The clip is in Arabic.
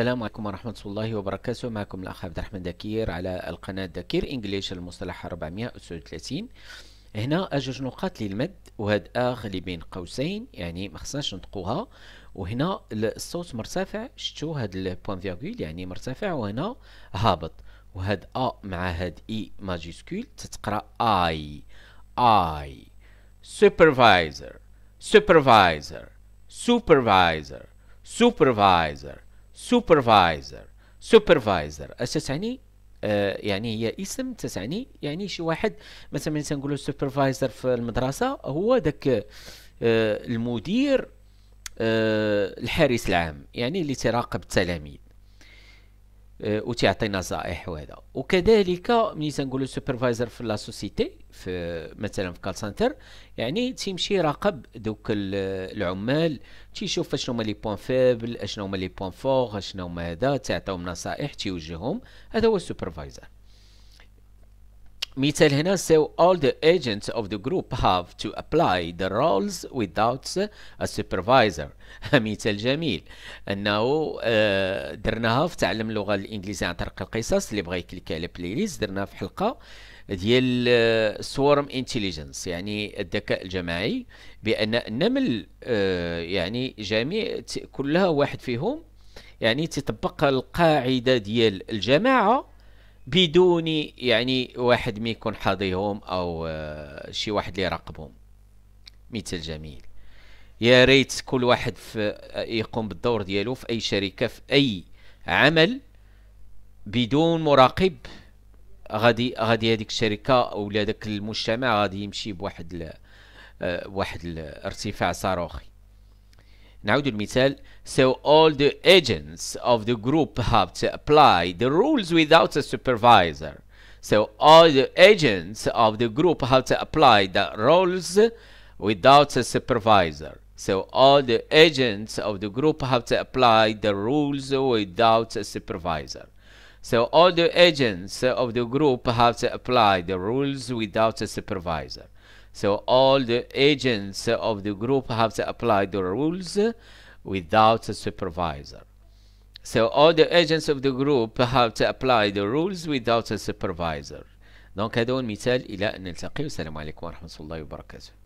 السلام عليكم ورحمة الله وبركاته معكم الأخ عبد الرحمن دكير على القناة دكير إنجليش المصطلح 436 هنا أجوج نقاط للمد وهاد آغ اللي بين قوسين يعني ما خصناش نطقوها وهنا الصوت مرتفع شتو هاد البوان فيغول يعني مرتفع وهنا هابط وهاد أ مع هاد إي ماجيسكول تتقرأ آي آي سوبرفايزر سوبرفايزر سوبرفايزر سوبرفايزر سوبرفايزر سوبرفايزر اش تعني آه يعني هي اسم تتعني يعني شي واحد مثلا تنقولوا سوبرفايزر في المدرسه هو داك آه المدير آه الحارس العام يعني اللي تراقب التلاميذ وتيعطينا نصائح وهذا وكذلك ملي تنقول السوبرفايزر في لا سوسيتي في مثلا في كال سنتر يعني تيمشي يراقب دوك العمال تيشوف اشنو هما لي بوان فيبل اشنو هما لي بوان فور اشنو هما هذا تيعطيهم نصائح تيوجههم هذا هو السوبرفايزر مثال هنا so all the agents of the group have to apply the رولز without a supervisor مثال جميل انه آه، درناها في تعلم اللغه الانجليزيه عن طريق القصص اللي بغى يكليك على بلاي ليست درناها في حلقه ديال سوارم آه، انتليجنس يعني الذكاء الجماعي بان النمل آه، يعني جميع كلها واحد فيهم يعني تطبق القاعده ديال الجماعه بدون يعني واحد ما يكون حاضيهم او آه، شي واحد اللي يراقبهم مثال جميل يا ريت كل واحد في آه، يقوم بالدور ديالو في اي شركه في اي عمل بدون مراقب غادي غادي هذيك الشركه ولا داك المجتمع غادي يمشي بواحد ال بواحد آه، الارتفاع صاروخي نعود tell? so all the agents of the group have to apply the rules without a supervisor so all the agents of the group have to apply the rules without a supervisor so all the agents of the group have to apply the rules without a supervisor so all the agents of the group have to apply the rules without a supervisor so all the agents of the group have to apply the rules without a supervisor. So all the agents of the group have to apply the rules without a supervisor. دونك هذا هو المثال إلى أن نلتقي والسلام عليكم ورحمة الله وبركاته.